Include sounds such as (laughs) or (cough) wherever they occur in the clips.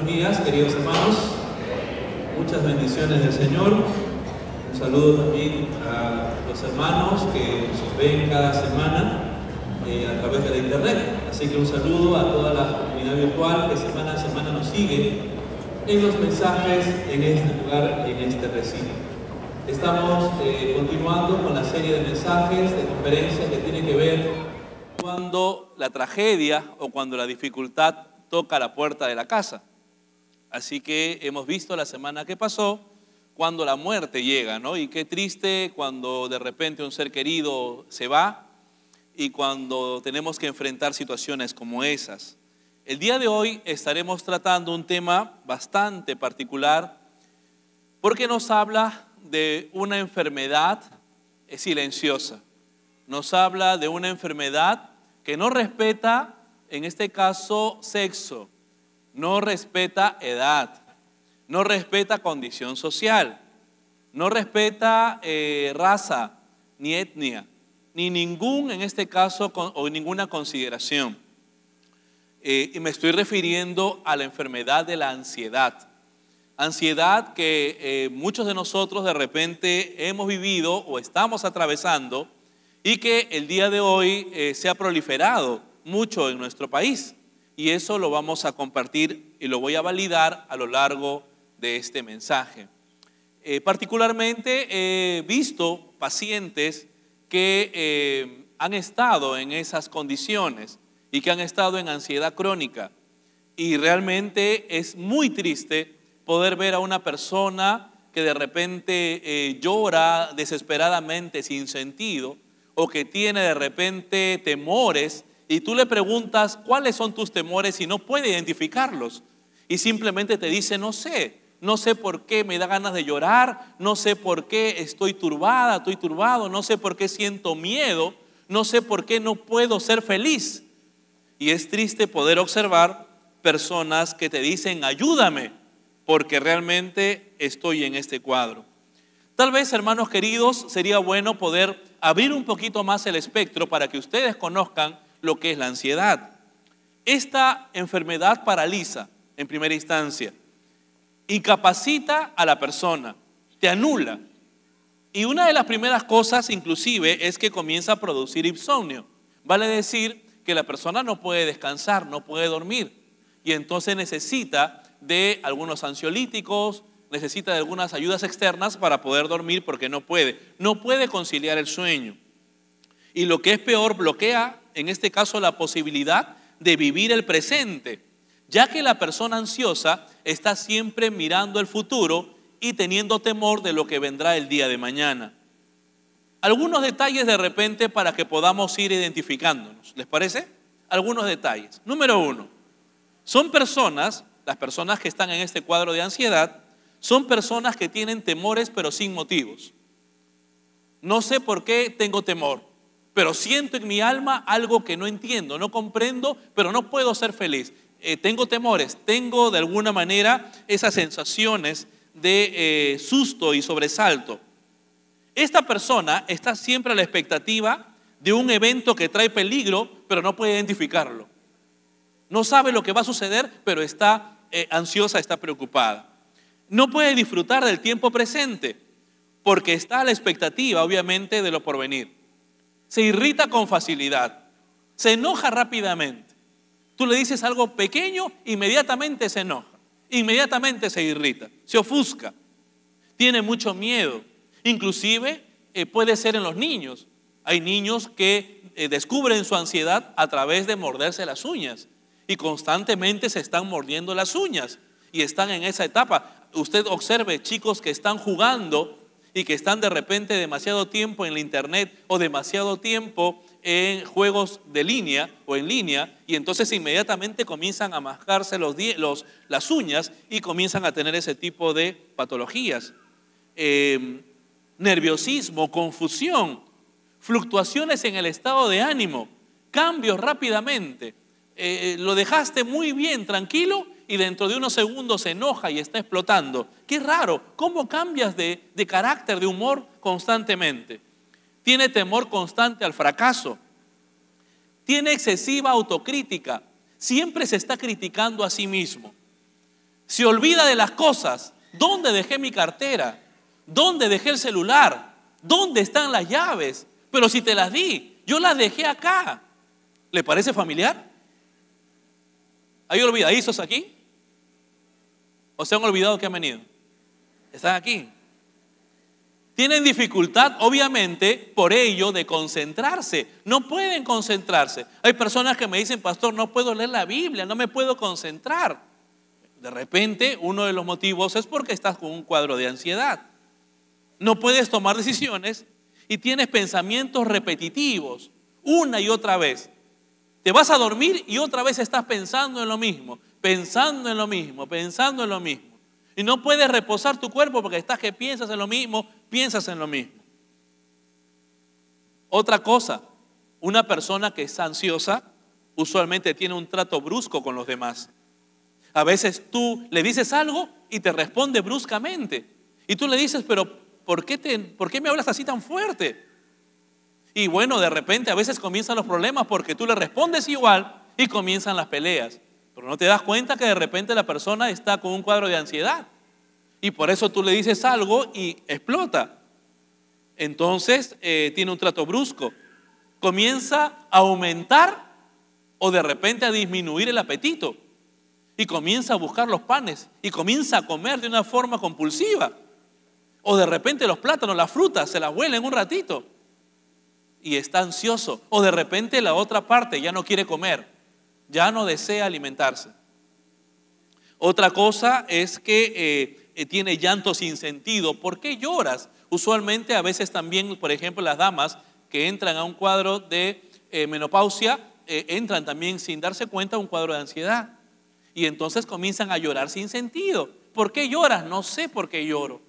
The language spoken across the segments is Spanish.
Buenos días, queridos hermanos. Muchas bendiciones del Señor. Un saludo también a los hermanos que nos ven cada semana eh, a través de la internet. Así que un saludo a toda la comunidad virtual que semana a semana nos sigue en los mensajes en este lugar, en este recinto. Estamos eh, continuando con la serie de mensajes, de conferencias que tiene que ver cuando la tragedia o cuando la dificultad toca la puerta de la casa. Así que hemos visto la semana que pasó cuando la muerte llega, ¿no? Y qué triste cuando de repente un ser querido se va y cuando tenemos que enfrentar situaciones como esas. El día de hoy estaremos tratando un tema bastante particular porque nos habla de una enfermedad silenciosa. Nos habla de una enfermedad que no respeta, en este caso, sexo no respeta edad, no respeta condición social, no respeta eh, raza, ni etnia, ni ningún, en este caso, o ninguna consideración. Eh, y me estoy refiriendo a la enfermedad de la ansiedad. Ansiedad que eh, muchos de nosotros de repente hemos vivido o estamos atravesando y que el día de hoy se ha proliferado mucho en nuestro país. Y eso lo vamos a compartir y lo voy a validar a lo largo de este mensaje. Eh, particularmente he visto pacientes que eh, han estado en esas condiciones y que han estado en ansiedad crónica. Y realmente es muy triste poder ver a una persona que de repente eh, llora desesperadamente sin sentido o que tiene de repente temores y tú le preguntas cuáles son tus temores y no puede identificarlos. Y simplemente te dice, no sé, no sé por qué me da ganas de llorar, no sé por qué estoy turbada, estoy turbado, no sé por qué siento miedo, no sé por qué no puedo ser feliz. Y es triste poder observar personas que te dicen, ayúdame, porque realmente estoy en este cuadro. Tal vez, hermanos queridos, sería bueno poder abrir un poquito más el espectro para que ustedes conozcan lo que es la ansiedad. Esta enfermedad paraliza en primera instancia, incapacita a la persona, te anula. Y una de las primeras cosas inclusive es que comienza a producir insomnio. Vale decir que la persona no puede descansar, no puede dormir. Y entonces necesita de algunos ansiolíticos, necesita de algunas ayudas externas para poder dormir porque no puede. No puede conciliar el sueño. Y lo que es peor, bloquea en este caso, la posibilidad de vivir el presente, ya que la persona ansiosa está siempre mirando el futuro y teniendo temor de lo que vendrá el día de mañana. Algunos detalles de repente para que podamos ir identificándonos, ¿les parece? Algunos detalles. Número uno, son personas, las personas que están en este cuadro de ansiedad, son personas que tienen temores pero sin motivos. No sé por qué tengo temor pero siento en mi alma algo que no entiendo, no comprendo, pero no puedo ser feliz. Eh, tengo temores, tengo de alguna manera esas sensaciones de eh, susto y sobresalto. Esta persona está siempre a la expectativa de un evento que trae peligro, pero no puede identificarlo. No sabe lo que va a suceder, pero está eh, ansiosa, está preocupada. No puede disfrutar del tiempo presente, porque está a la expectativa, obviamente, de lo porvenir. Se irrita con facilidad. Se enoja rápidamente. Tú le dices algo pequeño, inmediatamente se enoja. Inmediatamente se irrita. Se ofusca. Tiene mucho miedo. Inclusive eh, puede ser en los niños. Hay niños que eh, descubren su ansiedad a través de morderse las uñas. Y constantemente se están mordiendo las uñas. Y están en esa etapa. Usted observe chicos que están jugando y que están de repente demasiado tiempo en la internet o demasiado tiempo en juegos de línea o en línea y entonces inmediatamente comienzan a mascarse los, las uñas y comienzan a tener ese tipo de patologías. Em, nerviosismo, confusión, fluctuaciones en el estado de ánimo, cambios rápidamente. Eh, eh, lo dejaste muy bien, tranquilo y dentro de unos segundos se enoja y está explotando. Qué raro, ¿cómo cambias de, carácter, de humor constantemente? Tiene temor constante al fracaso. Tiene excesiva autocrítica. Siempre se está criticando a sí mismo. Se olvida de las cosas. ¿Dónde dejé mi cartera? ¿Dónde dejé el celular? ¿Dónde están las llaves? Pero si te las di, yo las dejé acá. ¿Le parece familiar? ¿Hay olvidadizos aquí? ¿O se han olvidado que han venido? Están aquí. Tienen dificultad, obviamente, por ello de concentrarse. No pueden concentrarse. Hay personas que me dicen, pastor, no puedo leer la Biblia, no me puedo concentrar. De repente, uno de los motivos es porque estás con un cuadro de ansiedad. No puedes tomar decisiones y tienes pensamientos repetitivos una y otra vez. Te vas a dormir y otra vez estás pensando en lo mismo pensando en lo mismo, pensando en lo mismo. Y no puedes reposar tu cuerpo porque estás que piensas en lo mismo, piensas en lo mismo. Otra cosa, una persona que es ansiosa usualmente tiene un trato brusco con los demás. A veces tú le dices algo y te responde bruscamente. Y tú le dices, pero ¿por qué, te, ¿por qué me hablas así tan fuerte? Y bueno, de repente a veces comienzan los problemas porque tú le respondes igual y comienzan las peleas. Pero no te das cuenta que de repente la persona está con un cuadro de ansiedad. Y por eso tú le dices algo y explota. Entonces eh, tiene un trato brusco. Comienza a aumentar o de repente a disminuir el apetito. Y comienza a buscar los panes. Y comienza a comer de una forma compulsiva. O de repente los plátanos, las frutas, se las huelen un ratito. Y está ansioso. O de repente la otra parte ya no quiere comer ya no desea alimentarse. Otra cosa es que eh, tiene llanto sin sentido. ¿Por qué lloras? Usualmente a veces también, por ejemplo, las damas que entran a un cuadro de eh, menopausia, eh, entran también sin darse cuenta a un cuadro de ansiedad. Y entonces comienzan a llorar sin sentido. ¿Por qué lloras? No sé por qué lloro.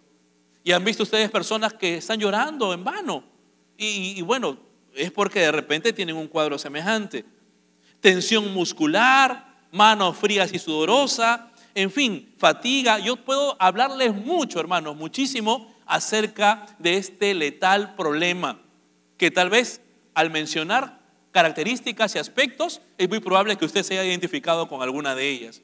Y han visto ustedes personas que están llorando en vano. y bueno, es porque de repente tienen un cuadro semejante tensión muscular, manos frías y sudorosa, en fin, fatiga. Yo puedo hablarles mucho, hermanos, muchísimo acerca de este letal problema, que tal vez al mencionar características y aspectos, es muy probable que usted se haya identificado con alguna de ellas.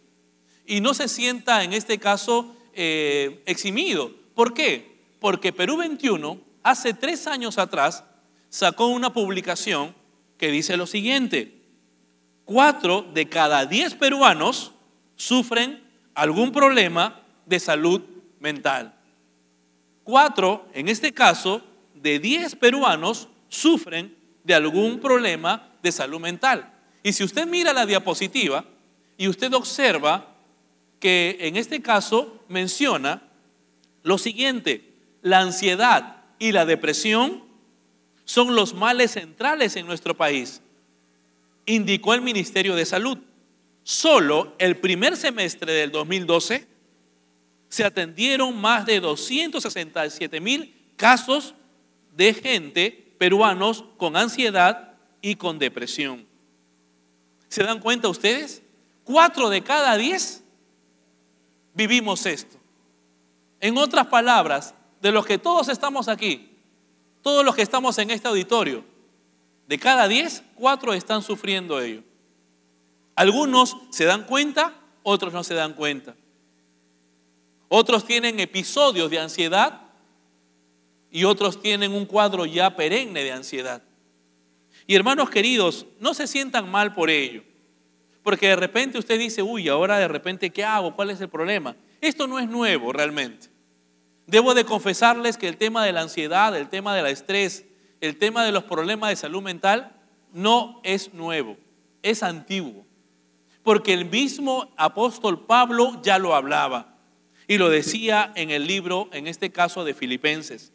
Y no se sienta en este caso eh, eximido. ¿Por qué? Porque Perú 21, hace tres años atrás, sacó una publicación que dice lo siguiente cuatro de cada diez peruanos sufren algún problema de salud mental. Cuatro, en este caso, de diez peruanos sufren de algún problema de salud mental. Y si usted mira la diapositiva y usted observa que en este caso menciona lo siguiente, la ansiedad y la depresión son los males centrales en nuestro país indicó el Ministerio de Salud. Solo el primer semestre del 2012 se atendieron más de 267 mil casos de gente peruanos con ansiedad y con depresión. ¿Se dan cuenta ustedes? Cuatro de cada diez vivimos esto. En otras palabras, de los que todos estamos aquí, todos los que estamos en este auditorio, de cada 10, cuatro están sufriendo ello. Algunos se dan cuenta, otros no se dan cuenta. Otros tienen episodios de ansiedad y otros tienen un cuadro ya perenne de ansiedad. Y hermanos queridos, no se sientan mal por ello. Porque de repente usted dice, uy, ahora de repente, ¿qué hago? ¿Cuál es el problema? Esto no es nuevo realmente. Debo de confesarles que el tema de la ansiedad, el tema del estrés, el tema de los problemas de salud mental no es nuevo, es antiguo. Porque el mismo apóstol Pablo ya lo hablaba y lo decía en el libro, en este caso de Filipenses.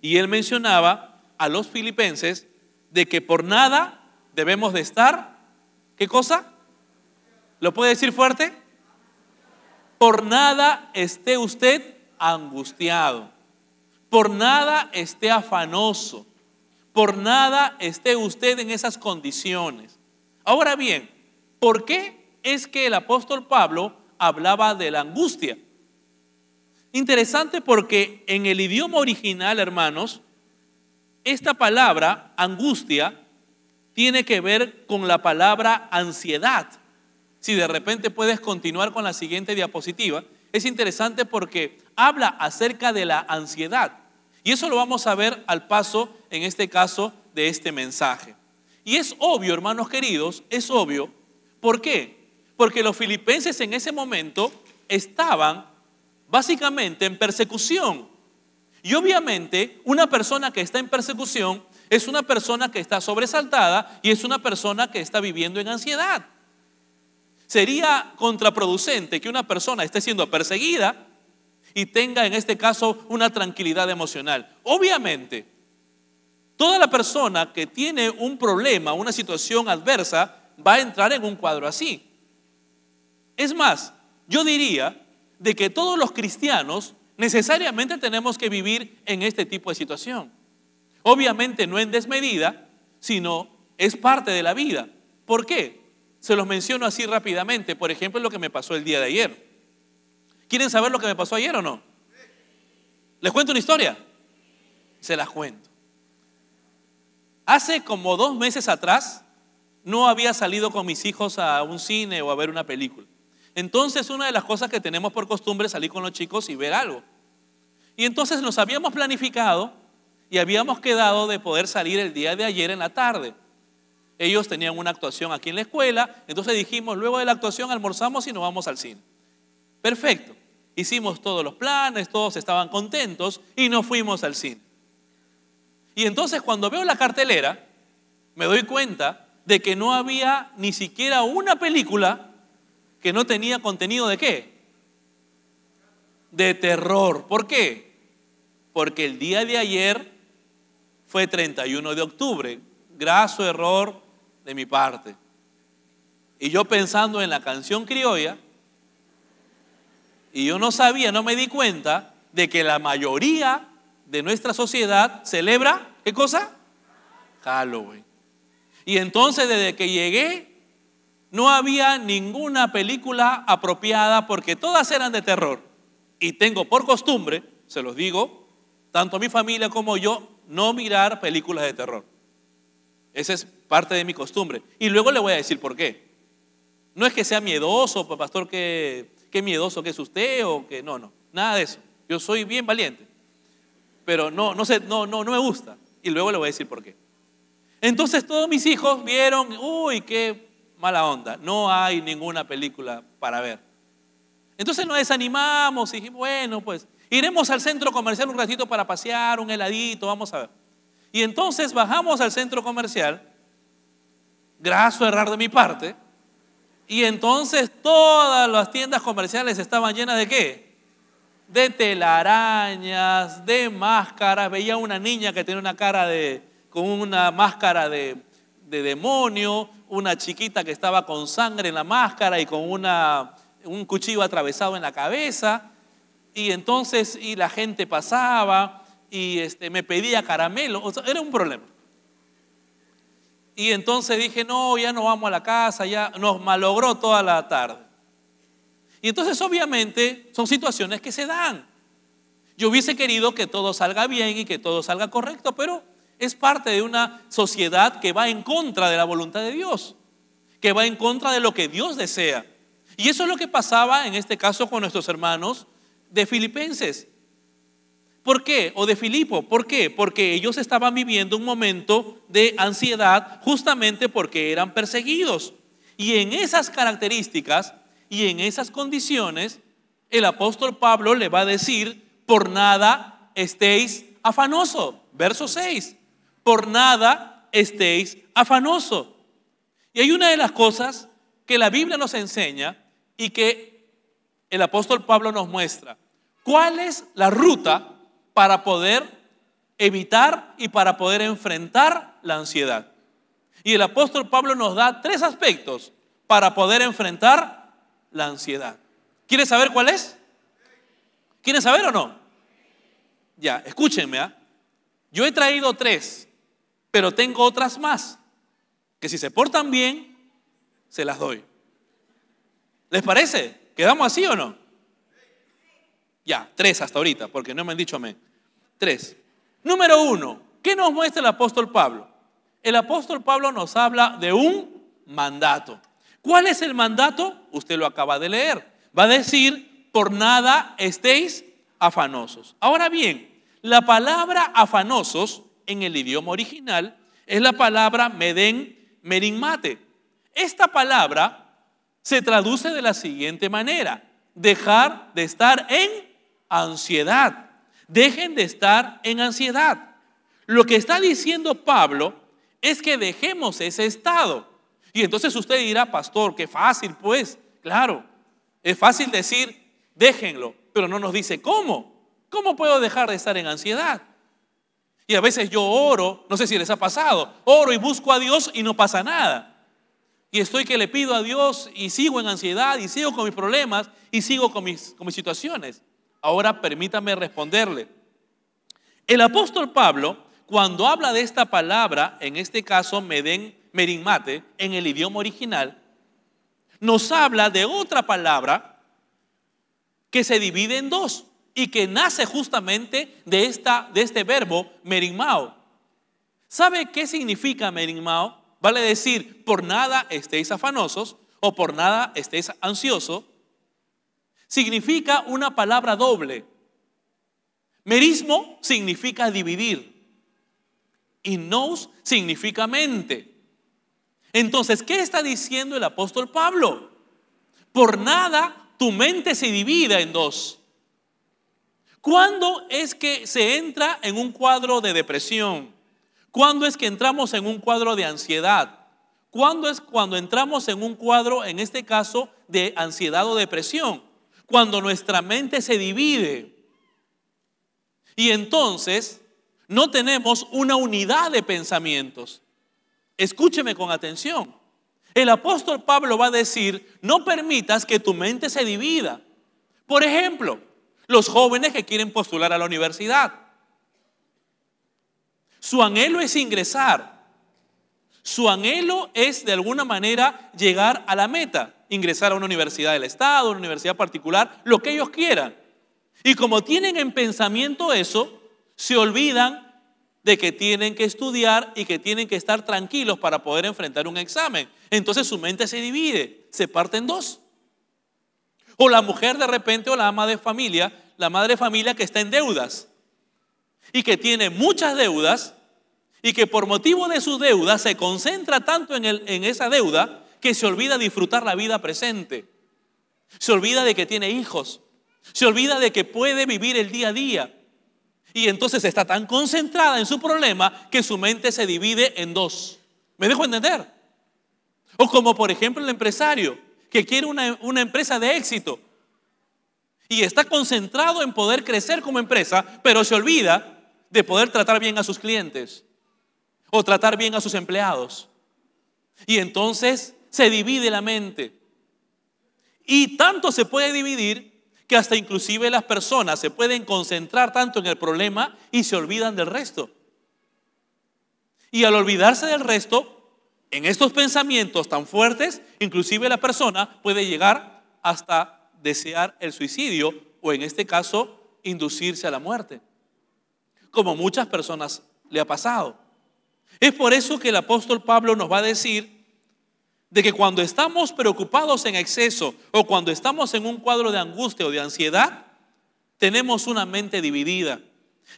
Y él mencionaba a los filipenses de que por nada debemos de estar, ¿qué cosa? ¿Lo puede decir fuerte? Por nada esté usted angustiado, por nada esté afanoso, por nada esté usted en esas condiciones. Ahora bien, ¿por qué es que el apóstol Pablo hablaba de la angustia? Interesante porque en el idioma original, hermanos, esta palabra, angustia, tiene que ver con la palabra ansiedad. Si de repente puedes continuar con la siguiente diapositiva, es interesante porque habla acerca de la ansiedad. Y eso lo vamos a ver al paso en este caso, de este mensaje. Y es obvio, hermanos queridos, es obvio. ¿Por qué? Porque los filipenses en ese momento estaban básicamente en persecución. Y obviamente una persona que está en persecución es una persona que está sobresaltada y es una persona que está viviendo en ansiedad. Sería contraproducente que una persona esté siendo perseguida y tenga en este caso una tranquilidad emocional. Obviamente, Toda la persona que tiene un problema, una situación adversa, va a entrar en un cuadro así. Es más, yo diría de que todos los cristianos necesariamente tenemos que vivir en este tipo de situación. Obviamente no en desmedida, sino es parte de la vida. ¿Por qué? Se los menciono así rápidamente. Por ejemplo, lo que me pasó el día de ayer. ¿Quieren saber lo que me pasó ayer o no? ¿Les cuento una historia? Se las cuento. Hace como dos meses atrás no había salido con mis hijos a un cine o a ver una película. Entonces una de las cosas que tenemos por costumbre es salir con los chicos y ver algo. Y entonces nos habíamos planificado y habíamos quedado de poder salir el día de ayer en la tarde. Ellos tenían una actuación aquí en la escuela, entonces dijimos, luego de la actuación almorzamos y nos vamos al cine. Perfecto. Hicimos todos los planes, todos estaban contentos y nos fuimos al cine. Y entonces cuando veo la cartelera, me doy cuenta de que no había ni siquiera una película que no tenía contenido de qué? De terror. ¿Por qué? Porque el día de ayer fue 31 de octubre. Graso error de mi parte. Y yo pensando en la canción criolla, y yo no sabía, no me di cuenta de que la mayoría de nuestra sociedad celebra, ¿qué cosa? Halloween. Y entonces desde que llegué no había ninguna película apropiada porque todas eran de terror. Y tengo por costumbre, se los digo, tanto mi familia como yo, no mirar películas de terror. Esa es parte de mi costumbre. Y luego le voy a decir por qué. No es que sea miedoso, pues, pastor, que, qué miedoso que es usted o que no, no, nada de eso. Yo soy bien valiente pero no, no, sé, no, no, no me gusta. Y luego le voy a decir por qué. Entonces todos mis hijos vieron, uy, qué mala onda, no hay ninguna película para ver. Entonces nos desanimamos y dijimos, bueno, pues iremos al centro comercial un ratito para pasear, un heladito, vamos a ver. Y entonces bajamos al centro comercial, graso errar de mi parte, y entonces todas las tiendas comerciales estaban llenas de qué? de telarañas, de máscaras. Veía una niña que tenía una cara de, con una máscara de, demonio, una chiquita que estaba con sangre en la máscara y con una, un cuchillo atravesado en la cabeza. Y entonces, y la gente pasaba y este, me pedía caramelo. era un problema. Y entonces dije, no, ya no vamos a la casa, ya nos malogró toda la tarde. Y entonces obviamente son situaciones que se dan. Yo hubiese querido que todo salga bien y que todo salga correcto, pero es parte de una sociedad que va en contra de la voluntad de Dios, que va en contra de lo que Dios desea. Y eso es lo que pasaba en este caso con nuestros hermanos de Filipenses. ¿Por qué? O de Filipo. ¿Por qué? Porque ellos estaban viviendo un momento de ansiedad justamente porque eran perseguidos. Y en esas características y en esas condiciones, el apóstol Pablo le va a decir, por nada estéis afanoso. Verso 6, por nada estéis afanoso. Y hay una de las cosas que la Biblia nos enseña y que el apóstol Pablo nos muestra. ¿Cuál es la ruta para poder evitar y para poder enfrentar la ansiedad? Y el apóstol Pablo nos da tres aspectos para poder enfrentar la ansiedad. ¿Quieres saber cuál es? ¿Quieren saber o no? Ya, escúchenme. ¿ah? Yo he traído tres, pero tengo otras más, que si se portan bien, se las doy. ¿Les parece? ¿Quedamos así o no? Ya, tres hasta ahorita, porque no me han dicho amén. Tres. Número uno, ¿qué nos muestra el apóstol Pablo? El apóstol Pablo nos habla de un mandato. ¿Cuál es el mandato? Usted lo acaba de leer. Va a decir, por nada estéis afanosos. Ahora bien, la palabra afanosos en el idioma original es la palabra meden meringmate. Esta palabra se traduce de la siguiente manera. Dejar de estar en ansiedad. Dejen de estar en ansiedad. Lo que está diciendo Pablo es que dejemos ese estado y entonces usted dirá, pastor, qué fácil, pues, claro, es fácil decir, déjenlo, pero no nos dice cómo. ¿Cómo puedo dejar de estar en ansiedad? Y a veces yo oro, no sé si les ha pasado, oro y busco a Dios y no pasa nada. Y estoy que le pido a Dios y sigo en ansiedad y sigo con mis problemas y sigo con mis, con mis situaciones. Ahora permítame responderle. El apóstol Pablo, cuando habla de esta palabra, en este caso me den merimate, en el idioma original, nos habla de otra palabra que se divide en dos y que nace justamente de, esta, de este verbo merimao. ¿Sabe qué significa merimao? Vale decir, por nada estéis afanosos o por nada estéis ansioso. Significa una palabra doble. Merismo significa dividir. Y nos significa mente. Entonces, ¿qué está diciendo el apóstol Pablo? Por nada tu mente se divida en dos. ¿Cuándo es que se entra en un cuadro de depresión? ¿Cuándo es que entramos en un cuadro de ansiedad? ¿Cuándo es cuando entramos en un cuadro, en este caso, de ansiedad o depresión? Cuando nuestra mente se divide. Y entonces no tenemos una unidad de pensamientos. Escúcheme con atención. El apóstol Pablo va a decir, no permitas que tu mente se divida. Por ejemplo, los jóvenes que quieren postular a la universidad. Su anhelo es ingresar. Su anhelo es de alguna manera llegar a la meta, ingresar a una universidad del Estado, una universidad particular, lo que ellos quieran. Y como tienen en pensamiento eso, se olvidan de que tienen que estudiar y que tienen que estar tranquilos para poder enfrentar un examen. Entonces su mente se divide, se parte en dos. O la mujer de repente o la ama de familia, la madre de familia que está en deudas y que tiene muchas deudas y que por motivo de su deuda se concentra tanto en, el, en esa deuda que se olvida disfrutar la vida presente. Se olvida de que tiene hijos. Se olvida de que puede vivir el día a día. Y entonces está tan concentrada en su problema que su mente se divide en dos. ¿Me dejo entender? O como por ejemplo el empresario que quiere una, una empresa de éxito y está concentrado en poder crecer como empresa, pero se olvida de poder tratar bien a sus clientes o tratar bien a sus empleados. Y entonces se divide la mente. Y tanto se puede dividir que hasta inclusive las personas se pueden concentrar tanto en el problema y se olvidan del resto. Y al olvidarse del resto, en estos pensamientos tan fuertes, inclusive la persona puede llegar hasta desear el suicidio o en este caso inducirse a la muerte, como muchas personas le ha pasado. Es por eso que el apóstol Pablo nos va a decir de que cuando estamos preocupados en exceso o cuando estamos en un cuadro de angustia o de ansiedad, tenemos una mente dividida.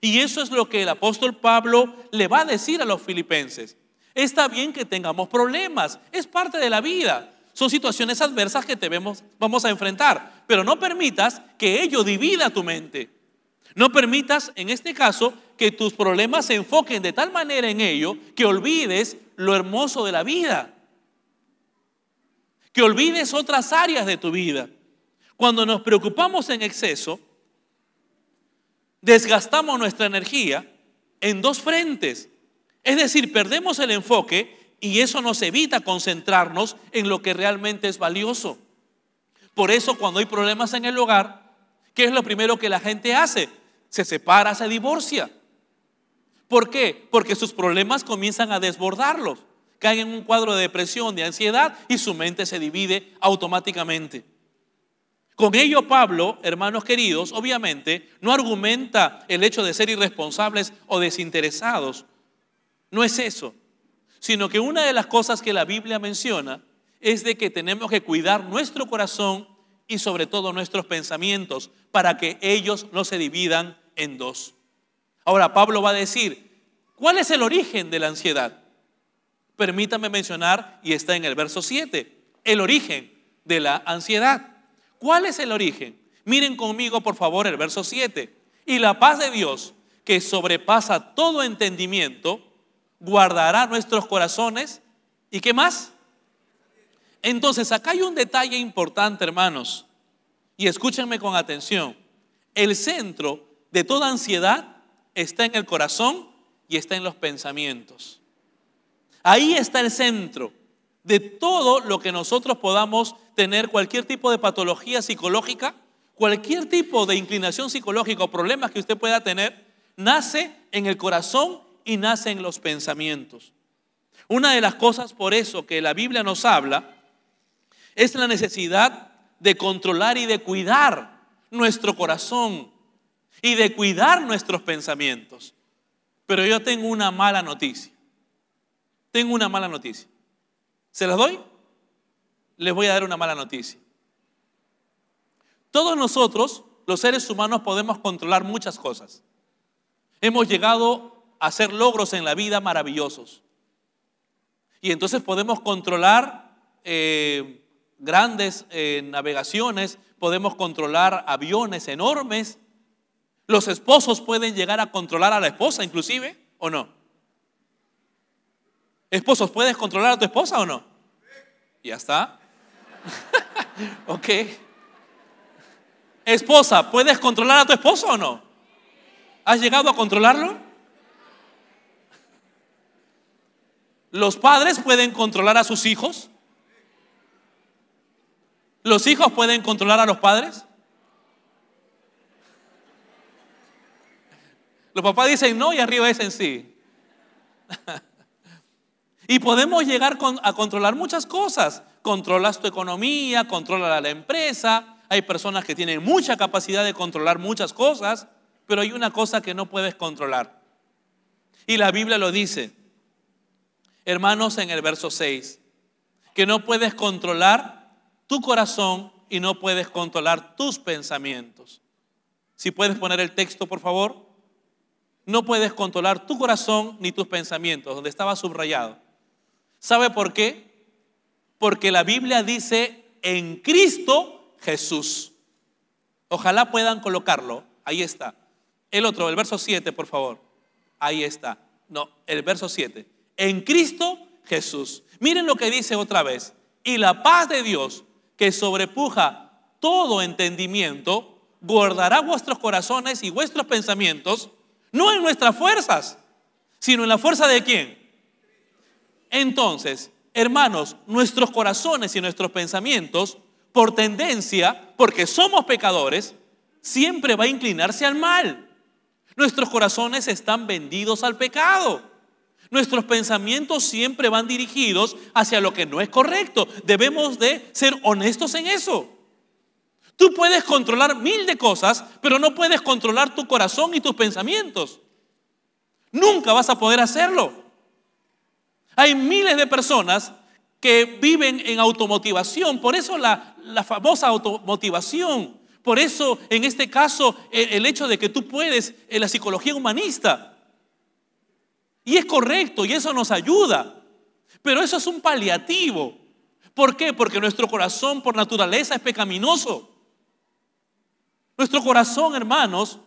Y eso es lo que el apóstol Pablo le va a decir a los filipenses. Está bien que tengamos problemas, es parte de la vida. Son situaciones adversas que te vamos a enfrentar, pero no permitas que ello divida tu mente. No permitas, en este caso, que tus problemas se enfoquen de tal manera en ello que olvides lo hermoso de la vida que olvides otras áreas de tu vida. Cuando nos preocupamos en exceso, desgastamos nuestra energía en dos frentes. Es decir, perdemos el enfoque y eso nos evita concentrarnos en lo que realmente es valioso. Por eso cuando hay problemas en el hogar, ¿qué es lo primero que la gente hace? Se separa, se divorcia. ¿Por qué? Porque sus problemas comienzan a desbordarlos caen en un cuadro de depresión, de ansiedad y su mente se divide automáticamente. Con ello Pablo, hermanos queridos, obviamente no argumenta el hecho de ser irresponsables o desinteresados. No es eso, sino que una de las cosas que la Biblia menciona es de que tenemos que cuidar nuestro corazón y sobre todo nuestros pensamientos para que ellos no se dividan en dos. Ahora Pablo va a decir, ¿cuál es el origen de la ansiedad? Permítame mencionar, y está en el verso 7, el origen de la ansiedad. ¿Cuál es el origen? Miren conmigo, por favor, el verso 7. Y la paz de Dios, que sobrepasa todo entendimiento, guardará nuestros corazones. ¿Y qué más? Entonces, acá hay un detalle importante, hermanos. Y escúchenme con atención. El centro de toda ansiedad está en el corazón y está en los pensamientos. Ahí está el centro de todo lo que nosotros podamos tener, cualquier tipo de patología psicológica, cualquier tipo de inclinación psicológica o problemas que usted pueda tener, nace en el corazón y nace en los pensamientos. Una de las cosas por eso que la Biblia nos habla es la necesidad de controlar y de cuidar nuestro corazón y de cuidar nuestros pensamientos. Pero yo tengo una mala noticia. Tengo una mala noticia. ¿Se las doy? Les voy a dar una mala noticia. Todos nosotros, los seres humanos, podemos controlar muchas cosas. Hemos llegado a hacer logros en la vida maravillosos. Y entonces podemos controlar eh, grandes eh, navegaciones, podemos controlar aviones enormes. Los esposos pueden llegar a controlar a la esposa inclusive, ¿o no? Esposos, ¿puedes controlar a tu esposa o no? Ya está. (laughs) ok. Esposa, ¿puedes controlar a tu esposo o no? ¿Has llegado a controlarlo? ¿Los padres pueden controlar a sus hijos? ¿Los hijos pueden controlar a los padres? Los papás dicen no y arriba dicen sí. (laughs) Y podemos llegar a controlar muchas cosas. Controlas tu economía, controlas la empresa. Hay personas que tienen mucha capacidad de controlar muchas cosas, pero hay una cosa que no puedes controlar. Y la Biblia lo dice, hermanos, en el verso 6, que no puedes controlar tu corazón y no puedes controlar tus pensamientos. Si puedes poner el texto, por favor. No puedes controlar tu corazón ni tus pensamientos, donde estaba subrayado. ¿Sabe por qué? Porque la Biblia dice en Cristo Jesús. Ojalá puedan colocarlo. Ahí está. El otro, el verso 7, por favor. Ahí está. No, el verso 7. En Cristo Jesús. Miren lo que dice otra vez. Y la paz de Dios, que sobrepuja todo entendimiento, guardará vuestros corazones y vuestros pensamientos, no en nuestras fuerzas, sino en la fuerza de quién? Entonces, hermanos, nuestros corazones y nuestros pensamientos, por tendencia, porque somos pecadores, siempre va a inclinarse al mal. Nuestros corazones están vendidos al pecado. Nuestros pensamientos siempre van dirigidos hacia lo que no es correcto. Debemos de ser honestos en eso. Tú puedes controlar mil de cosas, pero no puedes controlar tu corazón y tus pensamientos. Nunca vas a poder hacerlo. Hay miles de personas que viven en automotivación, por eso la, famosa automotivación. Por eso, en este caso, el, el hecho de que tú puedes en la psicología humanista. Y es correcto, y eso nos ayuda. Pero eso es un paliativo. ¿Por qué? Porque nuestro corazón por naturaleza es pecaminoso. Nuestro corazón, hermanos,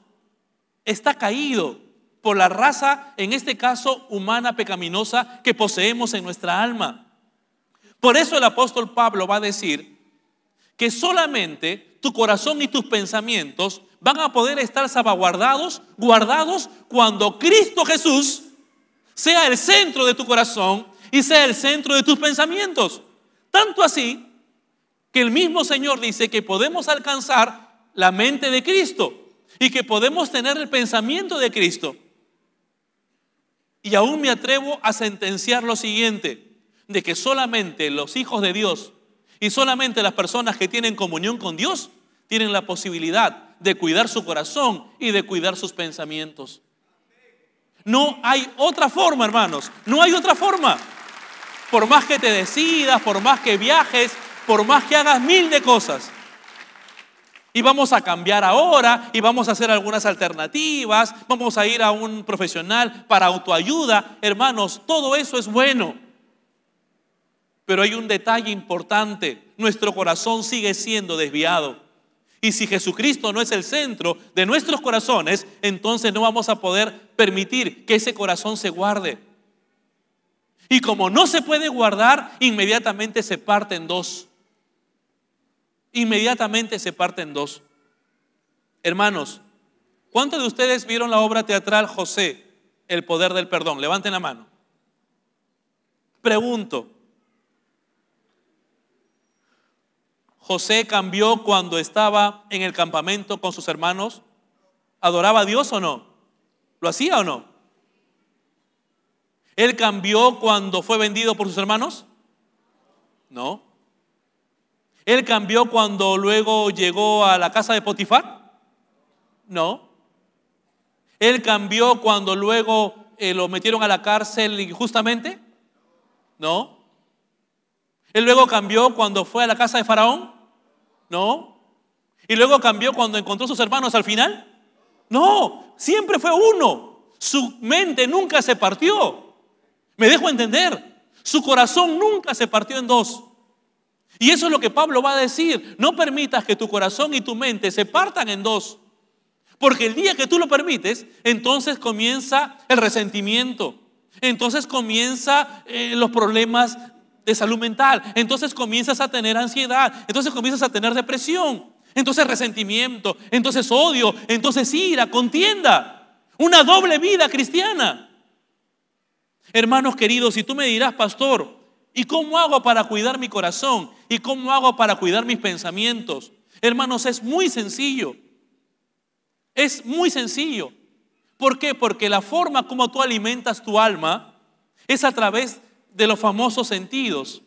está caído por la raza, en este caso humana pecaminosa, que poseemos en nuestra alma. Por eso el apóstol Pablo va a decir que solamente tu corazón y tus pensamientos van a poder estar salvaguardados, guardados cuando Cristo Jesús sea el centro de tu corazón y sea el centro de tus pensamientos. Tanto así que el mismo Señor dice que podemos alcanzar la mente de Cristo y que podemos tener el pensamiento de Cristo. Y aún me atrevo a sentenciar lo siguiente, de que solamente los hijos de Dios y solamente las personas que tienen comunión con Dios tienen la posibilidad de cuidar su corazón y de cuidar sus pensamientos. No hay otra forma, hermanos, no hay otra forma. Por más que te decidas, por más que viajes, por más que hagas mil de cosas, y vamos a cambiar ahora y vamos a hacer algunas alternativas, vamos a ir a un profesional para autoayuda. Hermanos, todo eso es bueno. Pero hay un detalle importante, nuestro corazón sigue siendo desviado. Y si Jesucristo no es el centro de nuestros corazones, entonces no vamos a poder permitir que ese corazón se guarde. Y como no se puede guardar, inmediatamente se parte en dos inmediatamente se parten dos. Hermanos, ¿cuántos de ustedes vieron la obra teatral José, el poder del perdón? Levanten la mano. Pregunto, José cambió cuando estaba en el campamento con sus hermanos? ¿Adoraba a Dios o no? ¿Lo hacía o no? ¿Él cambió cuando fue vendido por sus hermanos? No. ¿Él cambió cuando luego llegó a la casa de Potifar? No. ¿Él cambió cuando luego eh, lo metieron a la cárcel injustamente? No. ¿Él luego cambió cuando fue a la casa de Faraón? No. ¿Y luego cambió cuando encontró a sus hermanos al final? No, siempre fue uno. Su mente nunca se partió. Me dejo entender. Su corazón nunca se partió en dos. Y eso es lo que Pablo va a decir. No permitas que tu corazón y tu mente se partan en dos. Porque el día que tú lo permites, entonces comienza el resentimiento. Entonces comienza eh, los problemas de salud mental. Entonces comienzas a tener ansiedad. Entonces comienzas a tener depresión. Entonces resentimiento. Entonces odio. Entonces ira, contienda. Una doble vida cristiana. Hermanos queridos, si tú me dirás, pastor, ¿Y cómo hago para cuidar mi corazón? ¿Y cómo hago para cuidar mis pensamientos? Hermanos, es muy sencillo. Es muy sencillo. ¿Por qué? Porque la forma como tú alimentas tu alma es a través de los famosos sentidos.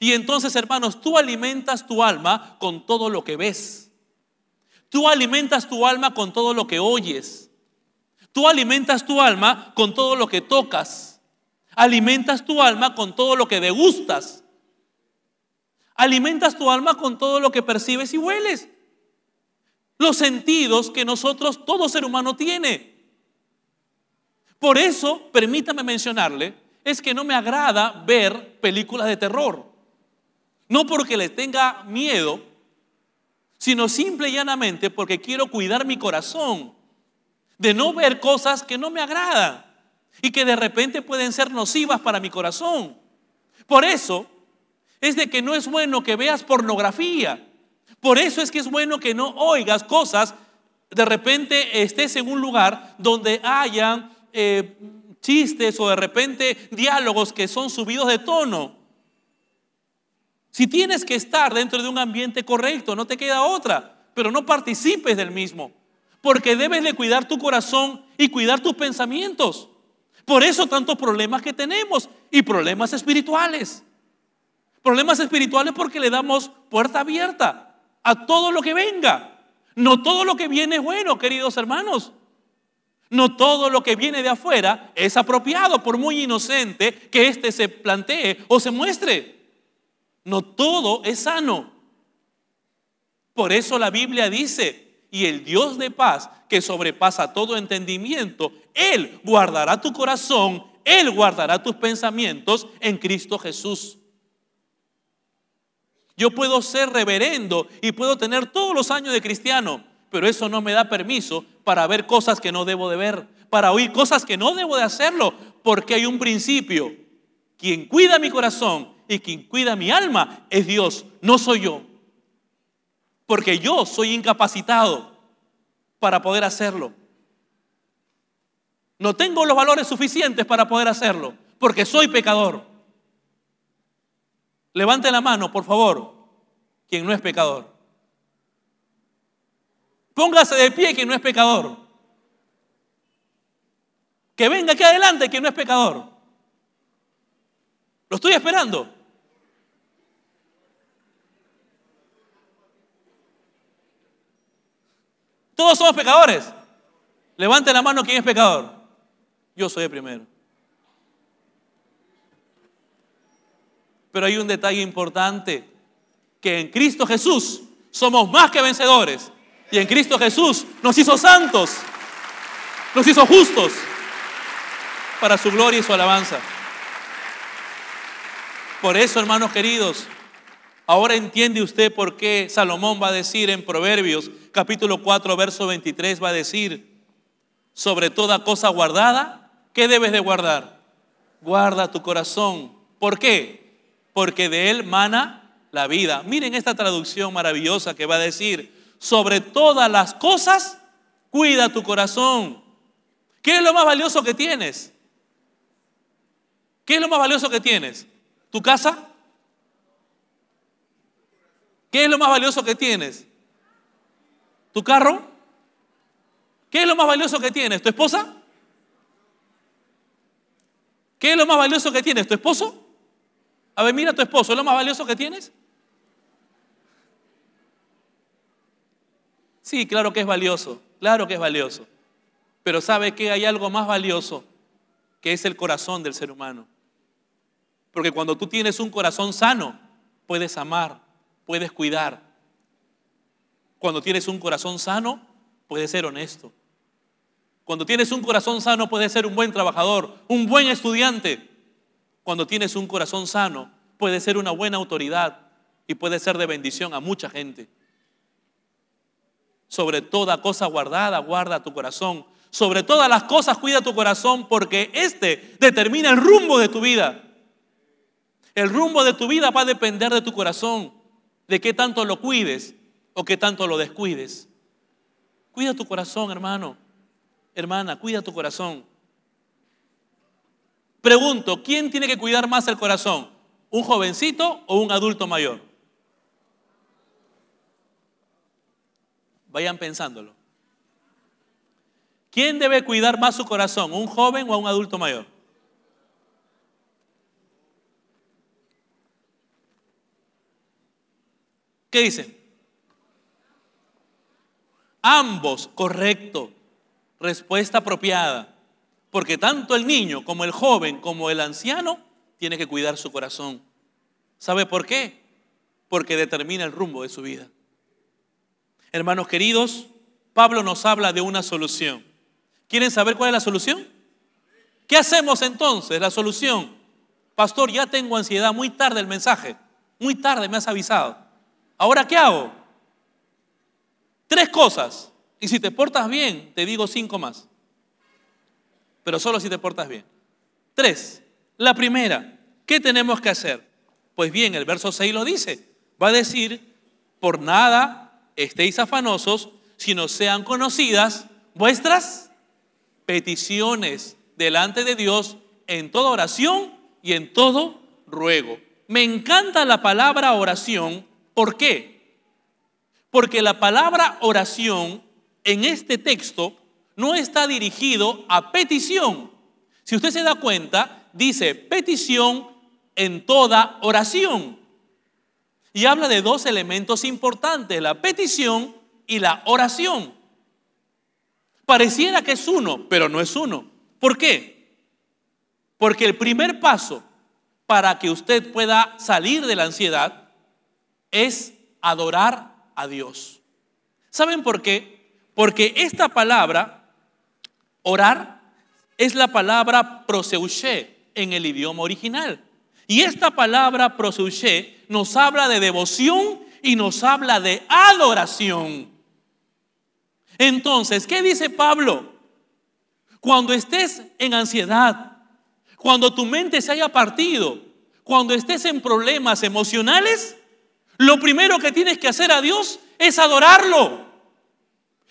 Y entonces, hermanos, tú alimentas tu alma con todo lo que ves. Tú alimentas tu alma con todo lo que oyes. Tú alimentas tu alma con todo lo que tocas. Alimentas tu alma con todo lo que degustas. Alimentas tu alma con todo lo que percibes y hueles. Los sentidos que nosotros, todo ser humano, tiene. Por eso, permítame mencionarle, es que no me agrada ver películas de terror. No porque le tenga miedo, sino simple y llanamente porque quiero cuidar mi corazón de no ver cosas que no me agradan y que de repente pueden ser nocivas para mi corazón. Por eso es de que no es bueno que veas pornografía. Por eso es que es bueno que no oigas cosas. De repente estés en un lugar donde hayan eh, chistes o de repente diálogos que son subidos de tono. Si tienes que estar dentro de un ambiente correcto, no te queda otra, pero no participes del mismo, porque debes de cuidar tu corazón y cuidar tus pensamientos. Por eso tantos problemas que tenemos y problemas espirituales. Problemas espirituales porque le damos puerta abierta a todo lo que venga. No todo lo que viene es bueno, queridos hermanos. No todo lo que viene de afuera es apropiado, por muy inocente que éste se plantee o se muestre. No todo es sano. Por eso la Biblia dice, y el Dios de paz, que sobrepasa todo entendimiento, Él guardará tu corazón, Él guardará tus pensamientos en Cristo Jesús. Yo puedo ser reverendo y puedo tener todos los años de cristiano, pero eso no me da permiso para ver cosas que no debo de ver, para oír cosas que no debo de hacerlo, porque hay un principio. Quien cuida mi corazón y quien cuida mi alma es Dios, no soy yo porque yo soy incapacitado para poder hacerlo. No tengo los valores suficientes para poder hacerlo, porque soy pecador. Levante la mano, por favor, quien no es pecador. Póngase de pie quien no es pecador. Que venga aquí adelante quien no es pecador. Lo estoy esperando. Todos somos pecadores. Levante la mano quien es pecador. Yo soy el primero. Pero hay un detalle importante, que en Cristo Jesús somos más que vencedores. Y en Cristo Jesús nos hizo santos, nos hizo justos para su gloria y su alabanza. Por eso, hermanos queridos, Ahora entiende usted por qué Salomón va a decir en Proverbios capítulo 4, verso 23, va a decir, sobre toda cosa guardada, ¿qué debes de guardar? Guarda tu corazón. ¿Por qué? Porque de él mana la vida. Miren esta traducción maravillosa que va a decir, sobre todas las cosas, cuida tu corazón. ¿Qué es lo más valioso que tienes? ¿Qué es lo más valioso que tienes? ¿Tu casa? ¿Qué es lo más valioso que tienes? ¿Tu carro? ¿Qué es lo más valioso que tienes? ¿Tu esposa? ¿Qué es lo más valioso que tienes? ¿Tu esposo? A ver, mira a tu esposo, ¿es lo más valioso que tienes? Sí, claro que es valioso, claro que es valioso. Pero sabe que hay algo más valioso que es el corazón del ser humano. Porque cuando tú tienes un corazón sano, puedes amar, puedes cuidar. Cuando tienes un corazón sano, puedes ser honesto. Cuando tienes un corazón sano, puedes ser un buen trabajador, un buen estudiante. Cuando tienes un corazón sano, puedes ser una buena autoridad y puedes ser de bendición a mucha gente. Sobre toda cosa guardada, guarda tu corazón. Sobre todas las cosas, cuida tu corazón porque este determina el rumbo de tu vida. El rumbo de tu vida va a depender de tu corazón de qué tanto lo cuides o qué tanto lo descuides. Cuida tu corazón, hermano. Hermana, cuida tu corazón. Pregunto, ¿quién tiene que cuidar más el corazón? ¿Un jovencito o un adulto mayor? Vayan pensándolo. ¿Quién debe cuidar más su corazón? ¿Un joven o un adulto mayor? ¿Qué dicen? Ambos, correcto. Respuesta apropiada. Porque tanto el niño como el joven como el anciano tiene que cuidar su corazón. ¿Sabe por qué? Porque determina el rumbo de su vida. Hermanos queridos, Pablo nos habla de una solución. ¿Quieren saber cuál es la solución? ¿Qué hacemos entonces? La solución. Pastor, ya tengo ansiedad, muy tarde el mensaje, muy tarde me has avisado. ¿Ahora qué hago? Tres cosas. Y si te portas bien, te digo cinco más. Pero solo si te portas bien. Tres. La primera, ¿qué tenemos que hacer? Pues bien, el verso 6 lo dice. Va a decir, por nada estéis afanosos, sino sean conocidas vuestras peticiones delante de Dios en toda oración y en todo ruego. Me encanta la palabra oración ¿Por qué? Porque la palabra oración en este texto no está dirigido a petición. Si usted se da cuenta, dice petición en toda oración. Y habla de dos elementos importantes, la petición y la oración. Pareciera que es uno, pero no es uno. ¿Por qué? Porque el primer paso para que usted pueda salir de la ansiedad es adorar a Dios. ¿Saben por qué? Porque esta palabra, orar, es la palabra proseuché en el idioma original. Y esta palabra proseuché nos habla de devoción y nos habla de adoración. Entonces, ¿qué dice Pablo? Cuando estés en ansiedad, cuando tu mente se haya partido, cuando estés en problemas emocionales, lo primero que tienes que hacer a Dios es adorarlo.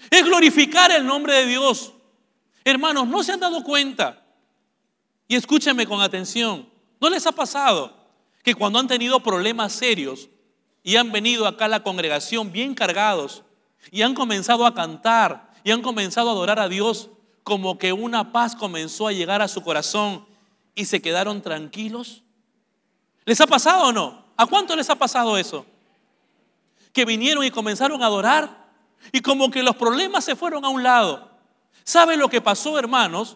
Es glorificar el nombre de Dios. Hermanos, ¿no se han dado cuenta? Y escúchenme con atención. ¿No les ha pasado que cuando han tenido problemas serios y han venido acá a la congregación bien cargados y han comenzado a cantar y han comenzado a adorar a Dios, como que una paz comenzó a llegar a su corazón y se quedaron tranquilos? ¿Les ha pasado o no? ¿A cuánto les ha pasado eso? que vinieron y comenzaron a adorar y como que los problemas se fueron a un lado. ¿Sabe lo que pasó, hermanos?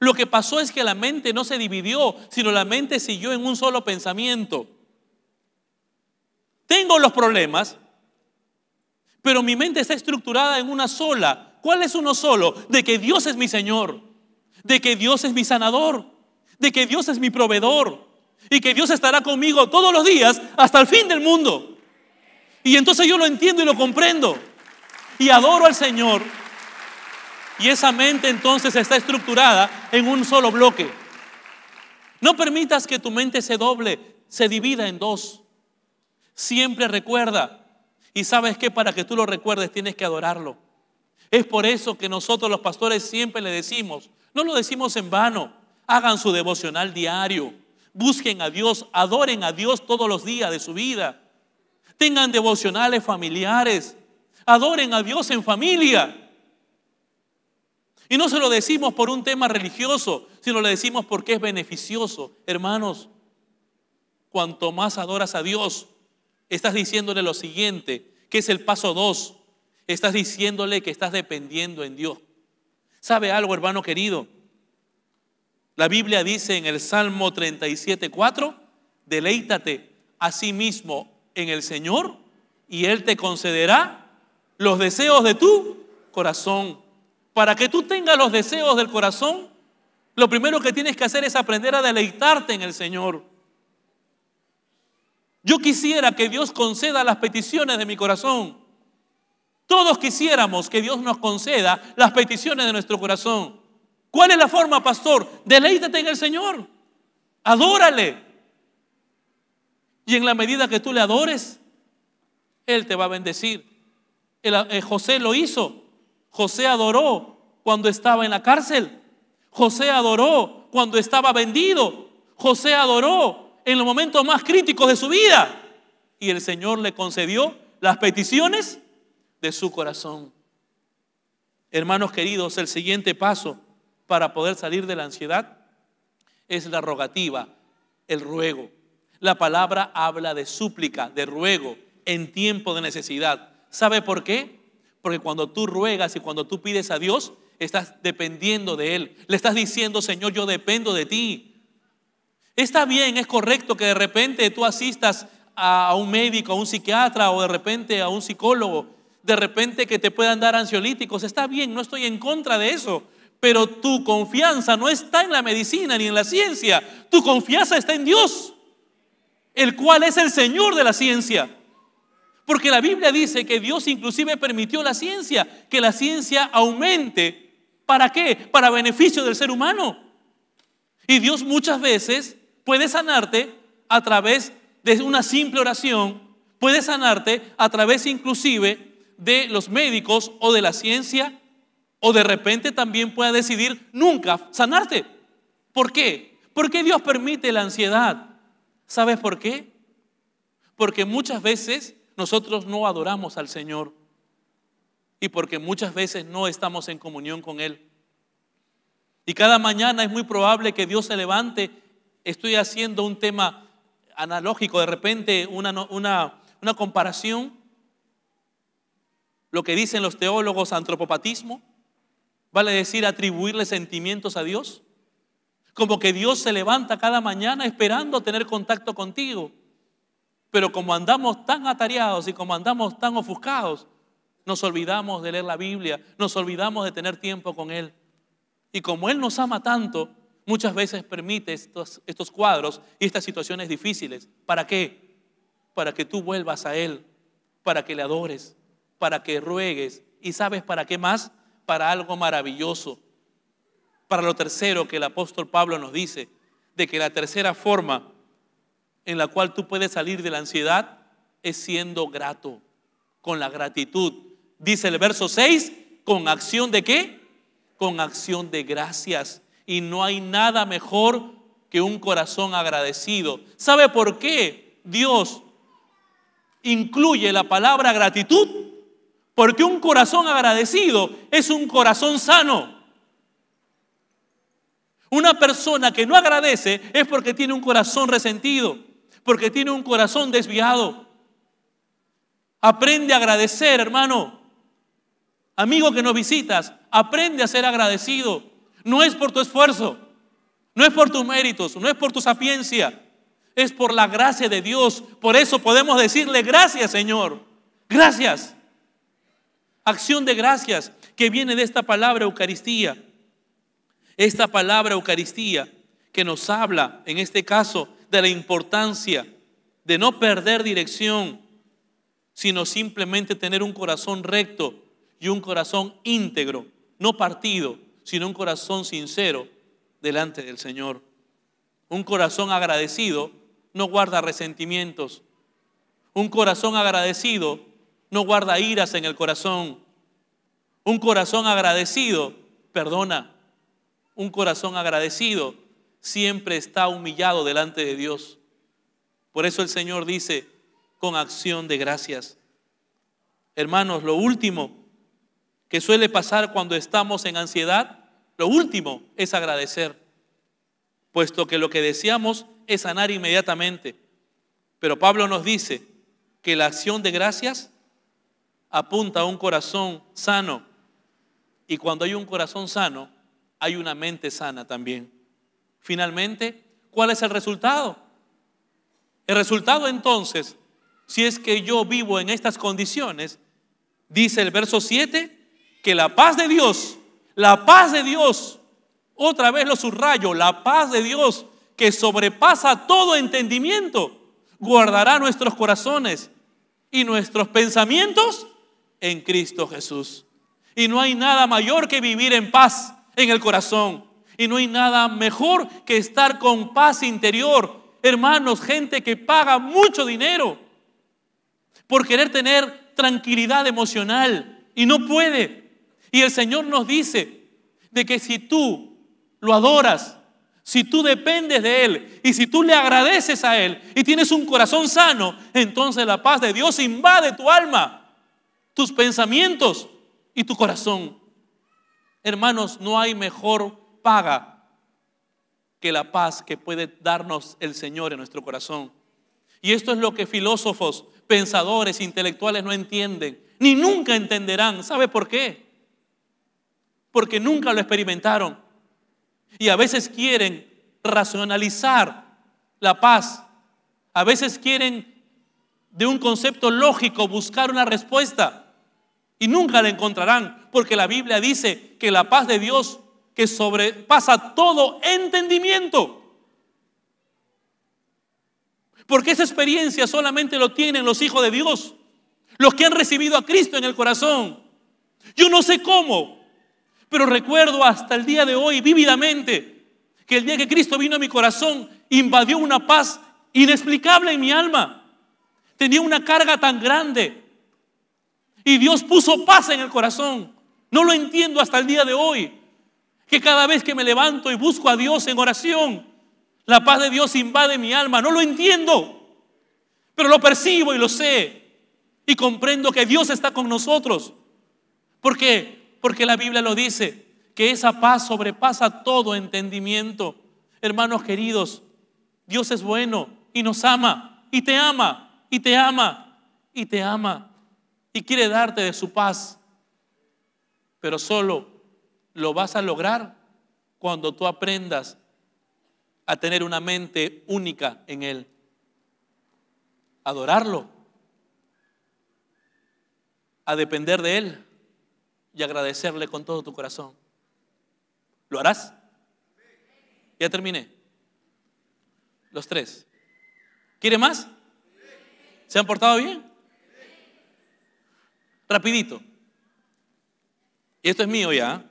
Lo que pasó es que la mente no se dividió, sino la mente siguió en un solo pensamiento. Tengo los problemas, pero mi mente está estructurada en una sola. ¿Cuál es uno solo? De que Dios es mi Señor, de que Dios es mi sanador, de que Dios es mi proveedor y que Dios estará conmigo todos los días hasta el fin del mundo. Y entonces yo lo entiendo y lo comprendo. Y adoro al Señor. Y esa mente entonces está estructurada en un solo bloque. No permitas que tu mente se doble, se divida en dos. Siempre recuerda. Y sabes que para que tú lo recuerdes tienes que adorarlo. Es por eso que nosotros los pastores siempre le decimos, no lo decimos en vano, hagan su devocional diario, busquen a Dios, adoren a Dios todos los días de su vida tengan devocionales familiares, adoren a Dios en familia. Y no se lo decimos por un tema religioso, sino le decimos porque es beneficioso. Hermanos, cuanto más adoras a Dios, estás diciéndole lo siguiente, que es el paso dos. Estás diciéndole que estás dependiendo en Dios. ¿Sabe algo, hermano querido? La Biblia dice en el Salmo 37, 4, deleítate a sí mismo, en el Señor y Él te concederá los deseos de tu corazón. Para que tú tengas los deseos del corazón, lo primero que tienes que hacer es aprender a deleitarte en el Señor. Yo quisiera que Dios conceda las peticiones de mi corazón. Todos quisiéramos que Dios nos conceda las peticiones de nuestro corazón. ¿Cuál es la forma, pastor? Deleítate en el Señor. Adórale. Y en la medida que tú le adores, Él te va a bendecir. Eh, José lo hizo. José adoró cuando estaba en la cárcel. José adoró cuando estaba vendido. José adoró en los momentos más críticos de su vida. Y el Señor le concedió las peticiones de su corazón. Hermanos queridos, el siguiente paso para poder salir de la ansiedad es la rogativa, el ruego. La palabra habla de súplica, de ruego, en tiempo de necesidad. ¿Sabe por qué? Porque cuando tú ruegas y cuando tú pides a Dios, estás dependiendo de Él. Le estás diciendo, Señor, yo dependo de ti. Está bien, es correcto que de repente tú asistas a un médico, a un psiquiatra o de repente a un psicólogo, de repente que te puedan dar ansiolíticos. Está bien, no estoy en contra de eso. Pero tu confianza no está en la medicina ni en la ciencia. Tu confianza está en Dios el cual es el Señor de la ciencia. Porque la Biblia dice que Dios inclusive permitió la ciencia, que la ciencia aumente. ¿Para qué? Para beneficio del ser humano. Y Dios muchas veces puede sanarte a través de una simple oración, puede sanarte a través inclusive de los médicos o de la ciencia, o de repente también pueda decidir nunca sanarte. ¿Por qué? Porque Dios permite la ansiedad, ¿Sabes por qué? Porque muchas veces nosotros no adoramos al Señor y porque muchas veces no estamos en comunión con Él. Y cada mañana es muy probable que Dios se levante. Estoy haciendo un tema analógico, de repente una, comparación, lo que dicen los teólogos antropopatismo, vale decir atribuirle sentimientos a Dios. Como que Dios se levanta cada mañana esperando tener contacto contigo. Pero como andamos tan atareados y como andamos tan ofuscados, nos olvidamos de leer la Biblia, nos olvidamos de tener tiempo con Él. Y como Él nos ama tanto, muchas veces permite estos, estos cuadros y estas situaciones difíciles. ¿Para qué? Para que tú vuelvas a Él, para que le adores, para que ruegues. ¿Y sabes para qué más? Para algo maravilloso, para lo tercero que el apóstol Pablo nos dice, de que la tercera forma en la cual tú puedes salir de la ansiedad es siendo grato, con la gratitud. Dice el verso 6, con acción de qué? Con acción de gracias. Y no hay nada mejor que un corazón agradecido. ¿Sabe por qué Dios incluye la palabra gratitud? Porque un corazón agradecido es un corazón sano. Una persona que no agradece es porque tiene un corazón resentido, porque tiene un corazón desviado. Aprende a agradecer, hermano. Amigo que nos visitas, aprende a ser agradecido. No es por tu esfuerzo, no es por tus méritos, no es por tu sapiencia, es por la gracia de Dios. Por eso podemos decirle gracias, Señor. Gracias. Acción de gracias que viene de esta palabra Eucaristía. Esta palabra Eucaristía que nos habla, en este caso, de la importancia de no perder dirección, sino simplemente tener un corazón recto y un corazón íntegro, no partido, sino un corazón sincero delante del Señor. Un corazón agradecido no guarda resentimientos. Un corazón agradecido no guarda iras en el corazón. Un corazón agradecido perdona. Un corazón agradecido siempre está humillado delante de Dios. Por eso el Señor dice, con acción de gracias. Hermanos, lo último que suele pasar cuando estamos en ansiedad, lo último es agradecer, puesto que lo que deseamos es sanar inmediatamente. Pero Pablo nos dice que la acción de gracias apunta a un corazón sano. Y cuando hay un corazón sano, hay una mente sana también. Finalmente, ¿cuál es el resultado? El resultado entonces, si es que yo vivo en estas condiciones, dice el verso 7, que la paz de Dios, la paz de Dios, otra vez lo subrayo, la paz de Dios que sobrepasa todo entendimiento, guardará nuestros corazones y nuestros pensamientos en Cristo Jesús. Y no hay nada mayor que vivir en paz en el corazón. Y no hay nada mejor que estar con paz interior. Hermanos, gente que paga mucho dinero por querer tener tranquilidad emocional y no puede. Y el Señor nos dice de que si tú lo adoras, si tú dependes de Él y si tú le agradeces a Él y tienes un corazón sano, entonces la paz de Dios invade tu alma, tus pensamientos y tu corazón. Hermanos, no hay mejor paga que la paz que puede darnos el Señor en nuestro corazón. Y esto es lo que filósofos, pensadores, intelectuales no entienden, ni nunca entenderán. ¿Sabe por qué? Porque nunca lo experimentaron. Y a veces quieren racionalizar la paz. A veces quieren de un concepto lógico buscar una respuesta. Y nunca la encontrarán, porque la Biblia dice que la paz de Dios que sobrepasa todo entendimiento. Porque esa experiencia solamente lo tienen los hijos de Dios, los que han recibido a Cristo en el corazón. Yo no sé cómo, pero recuerdo hasta el día de hoy vívidamente que el día que Cristo vino a mi corazón invadió una paz inexplicable en mi alma. Tenía una carga tan grande y Dios puso paz en el corazón. No lo entiendo hasta el día de hoy. Que cada vez que me levanto y busco a Dios en oración, la paz de Dios invade mi alma. No lo entiendo, pero lo percibo y lo sé. Y comprendo que Dios está con nosotros. ¿Por qué? Porque la Biblia lo dice, que esa paz sobrepasa todo entendimiento. Hermanos queridos, Dios es bueno y nos ama y te ama y te ama y te ama y quiere darte de su paz. Pero solo lo vas a lograr cuando tú aprendas a tener una mente única en Él. Adorarlo, a depender de Él y agradecerle con todo tu corazón. ¿Lo harás? Ya terminé. Los tres. ¿Quiere más? ¿Se han portado bien? Rapidito. Y esto es mío ya.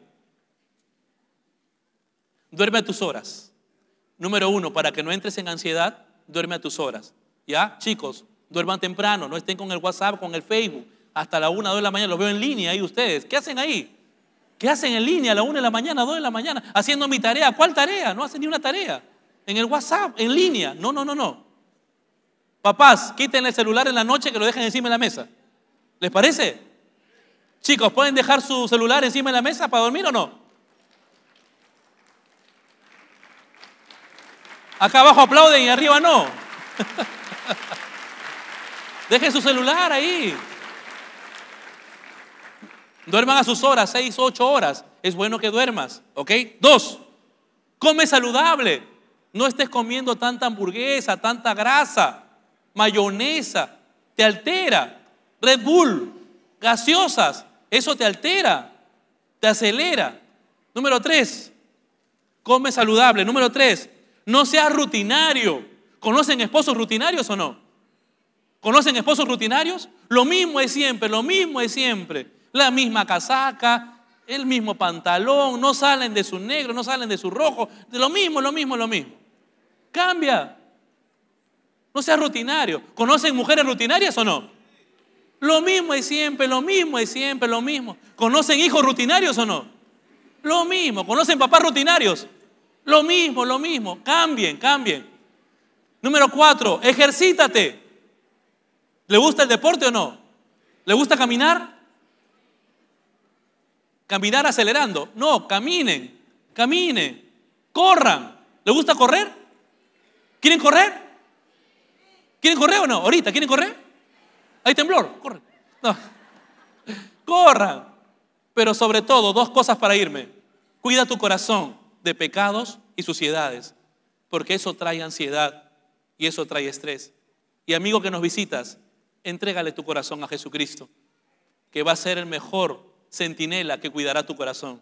Duerme a tus horas. Número uno, para que no entres en ansiedad, duerme a tus horas. ¿Ya? Chicos, duerman temprano, no estén con el WhatsApp, con el Facebook. Hasta la una dos de la mañana, los veo en línea ahí ustedes. ¿Qué hacen ahí? ¿Qué hacen en línea a la una de la mañana, dos de la mañana? Haciendo mi tarea. ¿Cuál tarea? No hacen ni una tarea. En el WhatsApp, en línea. No, no, no, no. Papás, quiten el celular en la noche que lo dejen encima de la mesa. ¿Les parece? Chicos, ¿pueden dejar su celular encima de la mesa para dormir o no? Acá abajo aplauden y arriba no. (laughs) Dejen su celular ahí. Duerman a sus horas, seis, ocho horas. Es bueno que duermas, ¿ok? Dos, come saludable. No estés comiendo tanta hamburguesa, tanta grasa, mayonesa. Te altera. Red Bull, gaseosas, eso te altera, te acelera. Número tres, come saludable. Número tres, no seas rutinario. ¿Conocen esposos rutinarios o no? ¿Conocen esposos rutinarios? Lo mismo es siempre, lo mismo es siempre. La misma casaca, el mismo pantalón, no salen de su negro, no salen de su rojo. De lo mismo, lo mismo, lo mismo. Cambia. No seas rutinario. ¿Conocen mujeres rutinarias o no? Lo mismo es siempre, lo mismo es siempre, lo mismo. ¿Conocen hijos rutinarios o no? Lo mismo. ¿Conocen papás rutinarios? Lo mismo, lo mismo. Cambien, cambien. Número cuatro, ejercítate. ¿Le gusta el deporte o no? ¿Le gusta caminar? ¿Caminar acelerando? No, caminen, caminen, corran. ¿Le gusta correr? ¿Quieren correr? ¿Quieren correr o no? Ahorita, ¿quieren correr? hay temblor, corre. No. Corran. Pero sobre todo, dos cosas para irme. Cuida tu corazón de pecados y suciedades, porque eso trae ansiedad y eso trae estrés. Y amigo que nos visitas, entrégale tu corazón a Jesucristo, que va a ser el mejor centinela que cuidará tu corazón.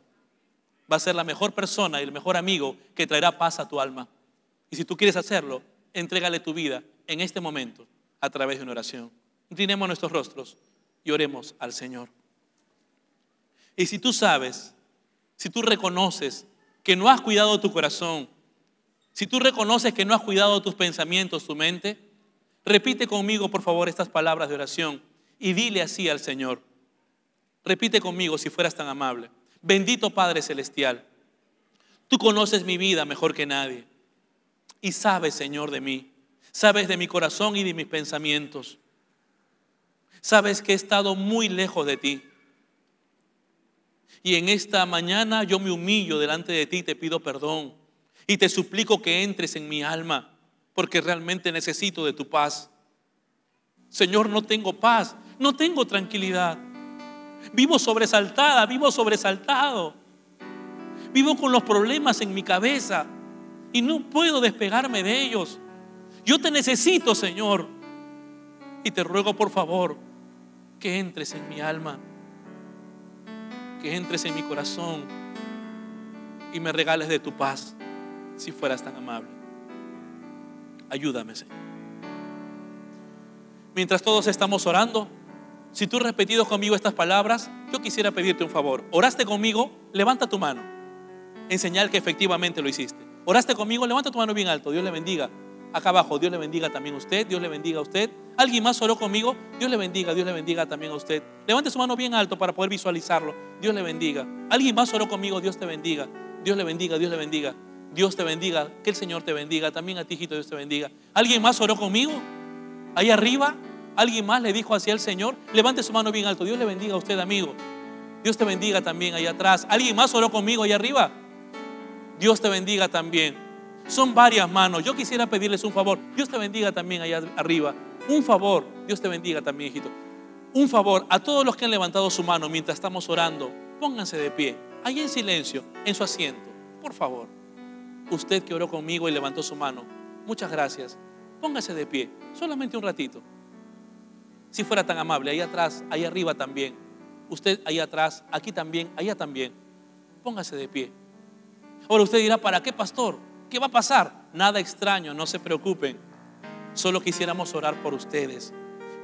Va a ser la mejor persona y el mejor amigo que traerá paz a tu alma. Y si tú quieres hacerlo, entrégale tu vida en este momento a través de una oración. Continuemos nuestros rostros y oremos al Señor. Y si tú sabes, si tú reconoces que no has cuidado tu corazón, si tú reconoces que no has cuidado tus pensamientos, tu mente, repite conmigo, por favor, estas palabras de oración y dile así al Señor. Repite conmigo si fueras tan amable. Bendito Padre Celestial, tú conoces mi vida mejor que nadie y sabes, Señor, de mí, sabes de mi corazón y de mis pensamientos sabes que he estado muy lejos de ti. Y en esta mañana yo me humillo delante de ti te pido perdón. Y te suplico que entres en mi alma, porque realmente necesito de tu paz. Señor, no tengo paz, no tengo tranquilidad. Vivo sobresaltada, vivo sobresaltado. Vivo con los problemas en mi cabeza y no puedo despegarme de ellos. Yo te necesito, Señor. Y te ruego, por favor, que entres en mi alma, que entres en mi corazón y me regales de tu paz si fueras tan amable. Ayúdame, Señor. Mientras todos estamos orando, si tú has repetido conmigo estas palabras, yo quisiera pedirte un favor. ¿Oraste conmigo? Levanta tu mano en señal que efectivamente lo hiciste. ¿Oraste conmigo? Levanta tu mano bien alto. Dios le bendiga acá abajo. Dios le bendiga también a usted, Dios le bendiga a usted. ¿Alguien más oró conmigo? Dios le bendiga, Dios le bendiga también a usted. Levante su mano bien alto para poder visualizarlo. Dios le bendiga. ¿Alguien más oró conmigo? Dios te bendiga. Dios le bendiga, Dios le bendiga. Dios te bendiga, que el Señor te bendiga. También a ti, hijito, Dios te bendiga. ¿Alguien más oró conmigo? Ahí arriba, alguien más le dijo hacia el Señor. Levante su mano bien alto. Dios le bendiga a usted, amigo. Dios te bendiga también ahí atrás. ¿Alguien más oró conmigo ahí arriba? Dios te bendiga también. Son varias manos. Yo quisiera pedirles un favor. Dios te bendiga también allá arriba. Un favor. Dios te bendiga también, hijito. Un favor a todos los que han levantado su mano mientras estamos orando. Pónganse de pie, allá en silencio, en su asiento. Por favor. Usted que oró conmigo y levantó su mano. Muchas gracias. Póngase de pie, solamente un ratito. Si fuera tan amable, ahí atrás, ahí arriba también. Usted ahí atrás, aquí también, allá también. Póngase de pie. Ahora usted dirá, ¿para qué pastor? ¿Qué va a pasar? Nada extraño, no se preocupen. Solo quisiéramos orar por ustedes,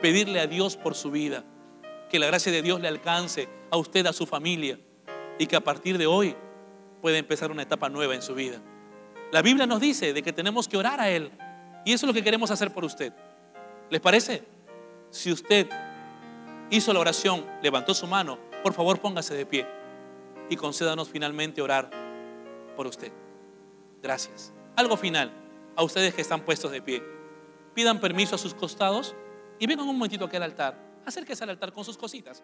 pedirle a Dios por su vida, que la gracia de Dios le alcance a usted, a su familia, y que a partir de hoy pueda empezar una etapa nueva en su vida. La Biblia nos dice de que tenemos que orar a Él, y eso es lo que queremos hacer por usted. ¿Les parece? Si usted hizo la oración, levantó su mano, por favor póngase de pie y concédanos finalmente orar por usted. Gracias. Algo final, a ustedes que están puestos de pie. Pidan permiso a sus costados y vengan un momentito aquí al altar. Acérquese al altar con sus cositas.